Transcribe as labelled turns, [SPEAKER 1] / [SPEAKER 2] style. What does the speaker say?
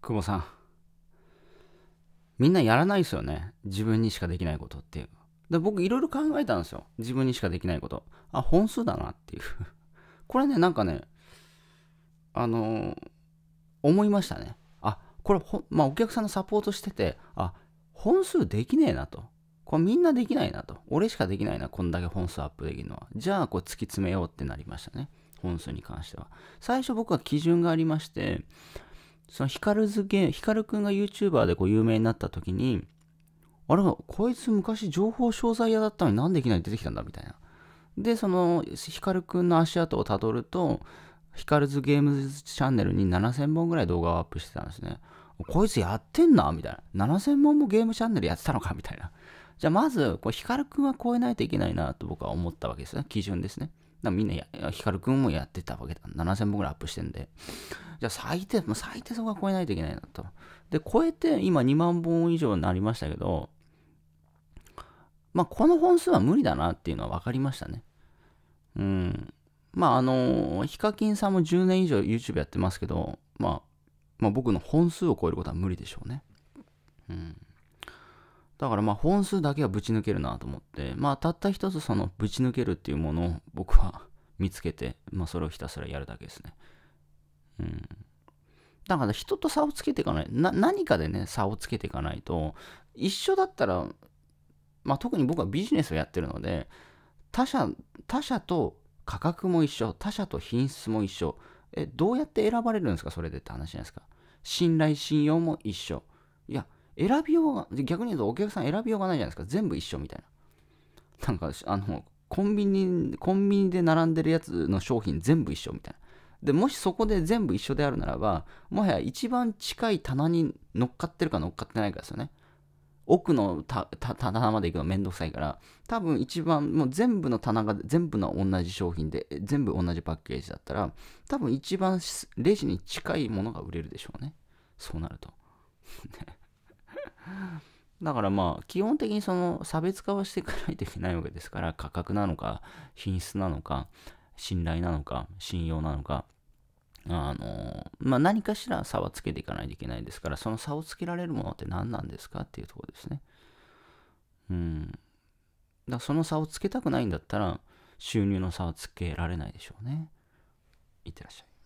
[SPEAKER 1] 久保さんみんなやらないですよね自分にしかできないことっていうで僕いろいろ考えたんですよ自分にしかできないことあ本数だなっていう これねなんかねあのー、思いましたねあこれほ、まあ、お客さんのサポートしててあ本数できねえなとこれみんなできないなと俺しかできないなこんだけ本数アップできるのはじゃあこう突き詰めようってなりましたね本数に関しては最初僕は基準がありましてそのヒカル付け、ヒカルくんが YouTuber でこう有名になった時に、あれ、こいつ昔情報商材屋だったのになんでいきなり出てきたんだみたいな。で、そのヒカルくんの足跡をたどると、ヒカルズゲームズチャンネルに7000本ぐらい動画をアップしてたんですね。こいつやってんなみたいな。7000本もゲームチャンネルやってたのかみたいな。じゃあまず、こヒカルくんは超えないといけないなと僕は思ったわけですね。基準ですね。だみんなや、ヒカルくんもやってたわけだ。7000本ぐらいアップしてんで。じゃあ最低、もう最低そこは超えないといけないなと。で、超えて今2万本以上になりましたけど、まあこの本数は無理だなっていうのは分かりましたね。うん。まああの、ヒカキンさんも10年以上 YouTube やってますけど、まあ、まあ僕の本数を超えることは無理でしょうね。うん。だからまあ本数だけはぶち抜けるなと思って、まあたった一つそのぶち抜けるっていうものを僕は見つけて、まあそれをひたすらやるだけですね。うん。だから人と差をつけていかない。な、何かでね、差をつけていかないと、一緒だったら、まあ特に僕はビジネスをやってるので、他社、他社と価格も一緒、他社と品質も一緒。え、どうやって選ばれるんですかそれでって話じゃないですか。信頼、信用も一緒。いや、選びようが、逆に言うとお客さん選びようがないじゃないですか。全部一緒みたいな。なんか、あの、コンビニ、コンビニで並んでるやつの商品全部一緒みたいな。で、もしそこで全部一緒であるならば、もはや一番近い棚に乗っかってるか乗っかってないかですよね。奥の棚まで行くのめんどくさいから、多分一番、もう全部の棚が全部の同じ商品で、全部同じパッケージだったら、多分一番レジに近いものが売れるでしょうね。そうなると。だからまあ、基本的にその差別化はしていかないといけないわけですから、価格なのか、品質なのか、信頼なのか、信用なのか、あの、まあ、何かしら差はつけていかないといけないですから、その差をつけられるものって何なんですかっていうところですね。うん。だその差をつけたくないんだったら、収入の差はつけられないでしょうね。いってらっしゃい。